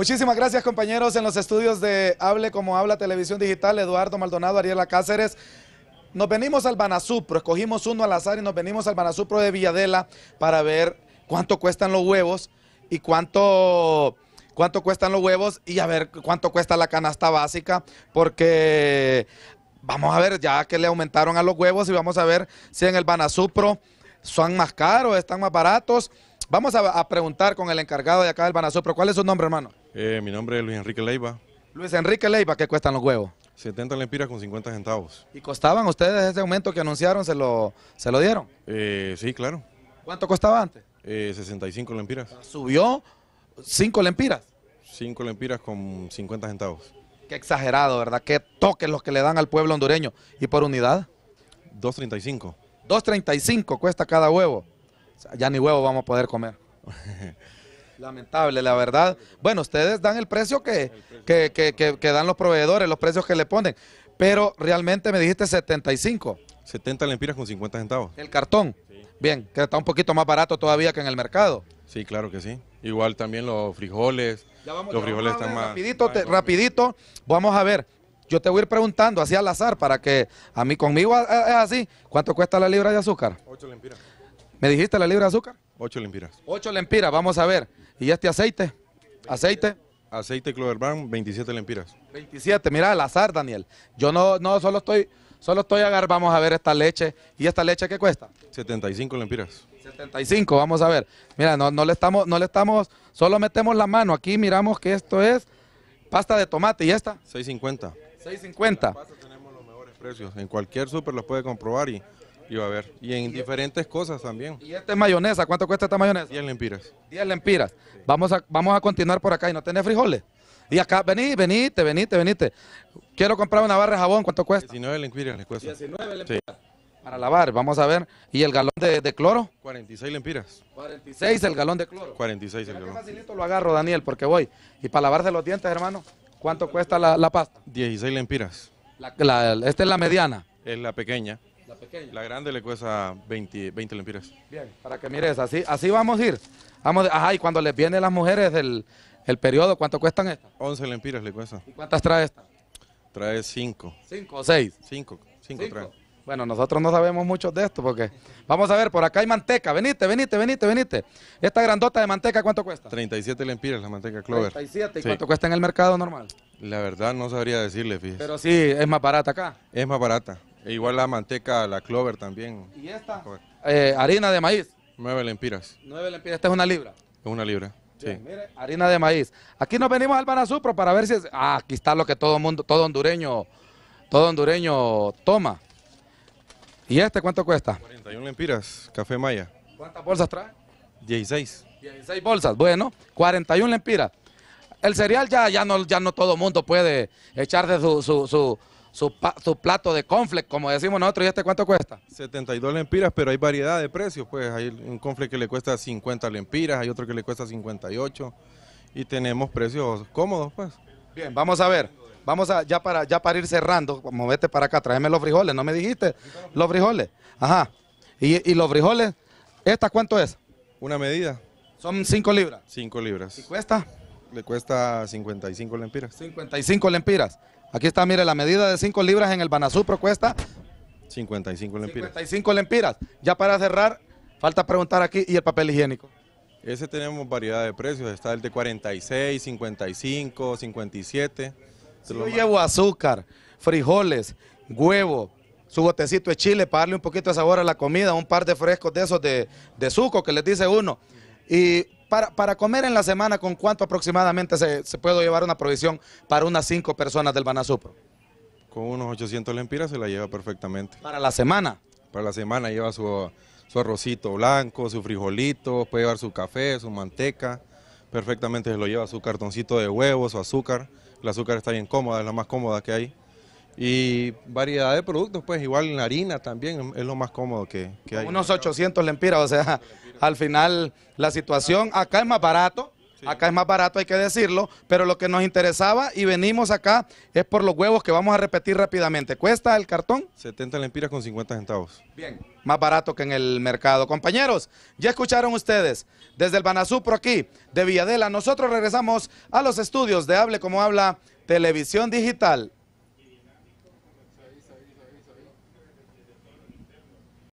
Muchísimas gracias compañeros en los estudios de Hable como Habla Televisión Digital, Eduardo Maldonado, Ariela Cáceres. Nos venimos al Banasupro, escogimos uno al azar y nos venimos al Banasupro de Villadela para ver cuánto cuestan los huevos y cuánto, cuánto cuestan los huevos y a ver cuánto cuesta la canasta básica, porque vamos a ver ya que le aumentaron a los huevos y vamos a ver si en el Banasupro son más caros, están más baratos. Vamos a, preguntar con el encargado de acá del Banasupro. ¿Cuál es su nombre, hermano? Eh, mi nombre es Luis Enrique Leiva. Luis Enrique Leiva, ¿qué cuestan los huevos? 70 lempiras con 50 centavos. ¿Y costaban ustedes ese aumento que anunciaron? ¿Se lo, se lo dieron? Eh, sí, claro. ¿Cuánto costaba antes? Eh, 65 lempiras. Ah, ¿Subió 5 lempiras? 5 lempiras con 50 centavos. Qué exagerado, ¿verdad? Qué toques los que le dan al pueblo hondureño. ¿Y por unidad? 2.35. 2.35 cuesta cada huevo. ya ni huevo vamos a poder comer. Lamentable, la verdad. Bueno, ustedes dan el precio que, que, dan los proveedores, los precios que le ponen. Pero realmente me dijiste 75. 70 lempiras con 50 centavos. El cartón. Bien, que está un poquito más barato todavía que en el mercado. Sí, claro que sí. Igual también los frijoles. vamos, los frijoles están más... Rapidito, rapidito, vamos a ver. Yo te voy a ir preguntando así al azar para que a mí conmigo es así. ¿Cuánto cuesta la libra de azúcar? 8 lempiras. ¿Me dijiste la libra de azúcar? 8 lempiras. 8 lempiras, vamos a ver. ¿Y este aceite? ¿Aceite? Aceite brown 27 lempiras. 27, mira, al azar, Daniel. Yo no, no, solo estoy, solo estoy agar, vamos a ver esta leche. ¿Y esta leche qué cuesta? 75 lempiras. 75, vamos a ver. Mira, no, no le estamos, no le estamos, solo metemos la mano. Aquí miramos que esto es pasta de tomate. ¿Y esta? 650. 650. En tenemos los mejores precios. En cualquier súper los puede comprobar y yo a ver, Y en diferentes cosas también. ¿Y esta es mayonesa? ¿Cuánto cuesta esta mayonesa? 10 lempiras. 10 lempiras. Vamos, a, vamos a continuar por acá. ¿Y no tenés frijoles? Y acá, vení, venite, venite, venite. Quiero comprar una barra de jabón, ¿cuánto cuesta? 19 lempiras le cuesta. 19 lempiras. Para lavar, vamos a ver. ¿Y el galón de, cloro? 46 lempiras. 46 el galón de cloro. 46 el galón. facilito lo agarro, Daniel, porque voy. Y para lavarse los dientes, hermano, ¿cuánto cuesta la, pasta? 16 lempiras. esta es la mediana. Es la pequeña. La pequeña. La grande le cuesta 20, 20 Bien, para que mires, así, así vamos a ir. Vamos, ajá, y cuando les vienen las mujeres el, periodo, ¿cuánto cuestan estas? 11 lempiras le cuesta. ¿Y cuántas trae esta? Trae 5. ¿5 o 6? 5, 5 trae. Bueno, nosotros no sabemos mucho de esto porque... Vamos a ver, por acá hay manteca. Venite, venite, venite, venite. Esta grandota de manteca, ¿cuánto cuesta? 37 lempiras la manteca Clover. 37. ¿Y cuánto cuesta en el mercado normal? La verdad no sabría decirle, fíjese. Pero sí, es más barata acá. Es más barata. E igual la manteca, la clover también. ¿Y esta? Eh, harina de maíz. Nueve lempiras. Nueve lempiras. Esta es una libra. Es una libra. Sí. Mire, harina de maíz. Aquí nos venimos al Banazupro para ver si Ah, aquí está lo que todo mundo, todo hondureño, todo hondureño toma. ¿Y este cuánto cuesta? 41 lempiras, café maya. ¿Cuántas bolsas trae? 16. 16 bolsas, bueno, 41 lempiras. El cereal ya, ya no, ya no todo mundo puede echar de su, su su, plato de conflict, como decimos nosotros, ¿y este cuánto cuesta? 72 lempiras, pero hay variedad de precios, pues hay un conflict que le cuesta 50 lempiras, hay otro que le cuesta 58 y tenemos precios cómodos, pues. Bien, vamos a ver. Vamos a ya para ya para ir cerrando, movete para acá, tráeme los frijoles, ¿no me dijiste? Los frijoles. Ajá. Y, los frijoles, ¿esta cuánto es? Una medida. Son 5 libras. 5 libras. ¿Y cuesta? Le cuesta 55 lempiras. 55 lempiras. Aquí está, mire, la medida de 5 libras en el Banasupro cuesta... 55 lempiras. 55 lempiras. Ya para cerrar, falta preguntar aquí, ¿y el papel higiénico? Ese tenemos variedad de precios, está el de 46, 55, 57. yo llevo azúcar, frijoles, huevo, su botecito de chile para darle un poquito de sabor a la comida, un par de frescos de esos de, de suco que les dice uno. Y para, comer en la semana, ¿con cuánto aproximadamente se, puede llevar una provisión para unas cinco personas del Banasupro? Con unos 800 lempiras se la lleva perfectamente. ¿Para la semana? Para la semana lleva su, su arrocito blanco, su frijolito, puede llevar su café, su manteca. Perfectamente se lo lleva su cartoncito de huevos, su azúcar. El azúcar está bien cómoda, es la más cómoda que hay. Y variedad de productos, pues igual en la harina también es lo más cómodo que, hay. Unos 800 lempiras, o sea, al final la situación acá es más barato, acá es más barato hay que decirlo, pero lo que nos interesaba y venimos acá es por los huevos que vamos a repetir rápidamente. ¿Cuesta el cartón? 70 lempiras con 50 centavos. Bien, más barato que en el mercado. Compañeros, ya escucharon ustedes, desde el Banasupro aquí, de Villadela, nosotros regresamos a los estudios de Hable Como Habla Televisión Digital.